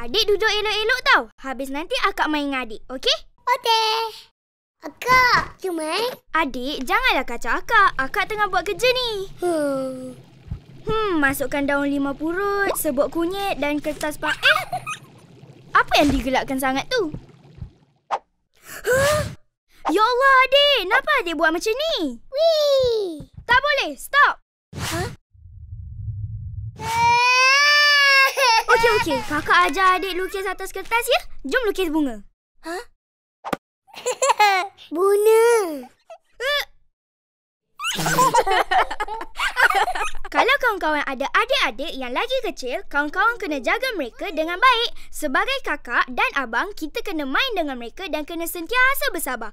Adik duduk elok-elok tau. Habis nanti akak main dengan adik, okey? Okey. Akak, cuma eh? Adik, janganlah kacau akak. Akak tengah buat kerja ni. Hmm, hmm masukkan daun lima purut, sebut kunyit dan kertas pak. Eh? Apa yang digelakkan sangat tu? Huh? Ya Allah, adik. Kenapa adik buat macam ni? Wee. Tak boleh. Stop. Okey, kakak ajar adik lukis atas kertas ya. Jom lukis bunga. Ha? bunga. Kalau kawan-kawan ada adik-adik yang lagi kecil, kawan-kawan kena jaga mereka dengan baik. Sebagai kakak dan abang, kita kena main dengan mereka dan kena sentiasa bersabar.